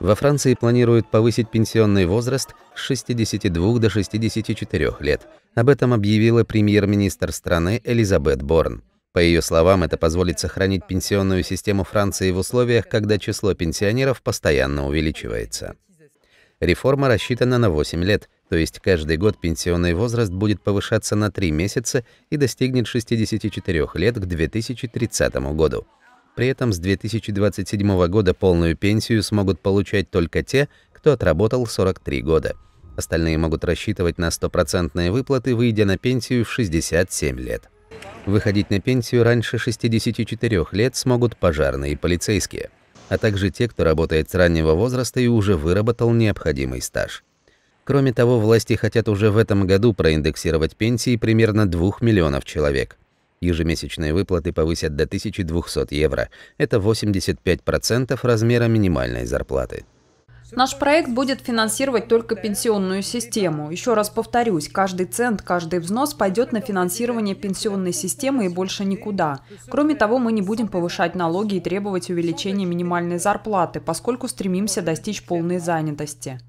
Во Франции планируют повысить пенсионный возраст с 62 до 64 лет. Об этом объявила премьер-министр страны Элизабет Борн. По ее словам, это позволит сохранить пенсионную систему Франции в условиях, когда число пенсионеров постоянно увеличивается. Реформа рассчитана на 8 лет, то есть каждый год пенсионный возраст будет повышаться на 3 месяца и достигнет 64 лет к 2030 году. При этом с 2027 года полную пенсию смогут получать только те, кто отработал 43 года. Остальные могут рассчитывать на стопроцентные выплаты, выйдя на пенсию в 67 лет. Выходить на пенсию раньше 64 лет смогут пожарные и полицейские, а также те, кто работает с раннего возраста и уже выработал необходимый стаж. Кроме того, власти хотят уже в этом году проиндексировать пенсии примерно 2 миллионов человек – Ежемесячные выплаты повысят до 1200 евро. Это 85% размера минимальной зарплаты. Наш проект будет финансировать только пенсионную систему. Еще раз повторюсь, каждый цент, каждый взнос пойдет на финансирование пенсионной системы и больше никуда. Кроме того, мы не будем повышать налоги и требовать увеличения минимальной зарплаты, поскольку стремимся достичь полной занятости.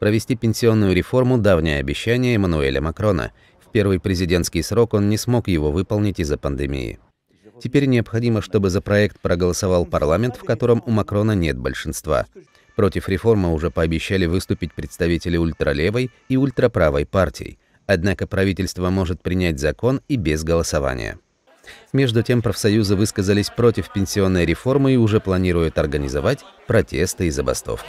Провести пенсионную реформу – давнее обещание Эммануэля Макрона первый президентский срок он не смог его выполнить из-за пандемии. Теперь необходимо, чтобы за проект проголосовал парламент, в котором у Макрона нет большинства. Против реформы уже пообещали выступить представители ультралевой и ультраправой партий. Однако правительство может принять закон и без голосования. Между тем профсоюзы высказались против пенсионной реформы и уже планируют организовать протесты и забастовки.